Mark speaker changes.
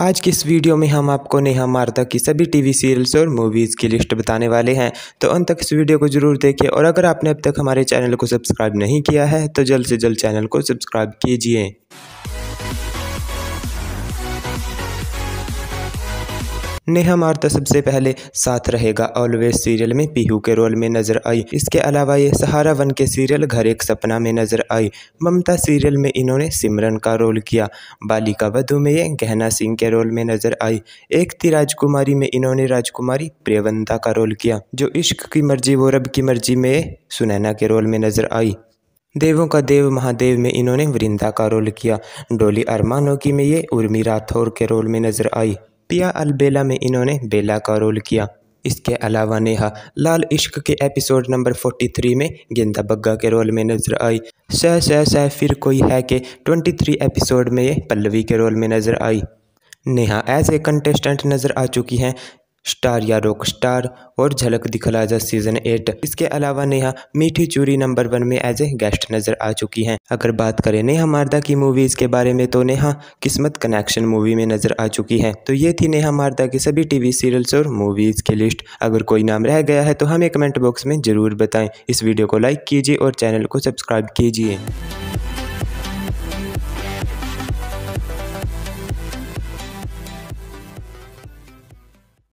Speaker 1: आज के इस वीडियो में हम आपको नेहा मार्ता की सभी टीवी सीरियल्स और मूवीज़ की लिस्ट बताने वाले हैं तो अंत तक इस वीडियो को जरूर देखें और अगर आपने अब तक हमारे चैनल को सब्सक्राइब नहीं किया है तो जल्द से जल्द चैनल को सब्सक्राइब कीजिए नेहा मार्ता सबसे पहले साथ रहेगा ऑलवेज सीरियल में पीहू के रोल में नजर आई इसके अलावा ये सहारा वन के सीरियल घर एक सपना में नजर आई ममता सीरियल में इन्होंने सिमरन का रोल किया बालिका वधु में ये गहना सिंह के रोल में नजर आई एक थी राजकुमारी में इन्होंने राजकुमारी प्रियवंता का रोल किया जो इश्क की मर्जी वो रब की मर्जी में सुनैना के रोल में नजर आई देवों का देव महादेव में इन्होंने वृंदा का रोल किया डोली अरमानों की में ये उर्मी राठौर के रोल में नजर आई पिया अल बेला में इन्होंने बेला का रोल किया इसके अलावा नेहा लाल इश्क के एपिसोड नंबर 43 में गेंदा बग्गा के रोल में नजर आई सह सह सह फिर कोई है के 23 एपिसोड में ये पल्लवी के रोल में नजर आई नेहा एज ए कंटेस्टेंट नज़र आ चुकी हैं स्टार या रॉक स्टार और झलक दिखला जा सीजन एट इसके अलावा नेहा मीठी चूरी नंबर वन में एज ए गेस्ट नजर आ चुकी हैं अगर बात करें नेहा मारदा की मूवीज़ के बारे में तो नेहा किस्मत कनेक्शन मूवी में नजर आ चुकी हैं तो ये थी नेहा मारदा की सभी टीवी सीरियल्स और मूवीज़ की लिस्ट अगर कोई नाम रह गया है तो हमें कमेंट बॉक्स में ज़रूर बताएं इस वीडियो को लाइक कीजिए और चैनल को सब्सक्राइब कीजिए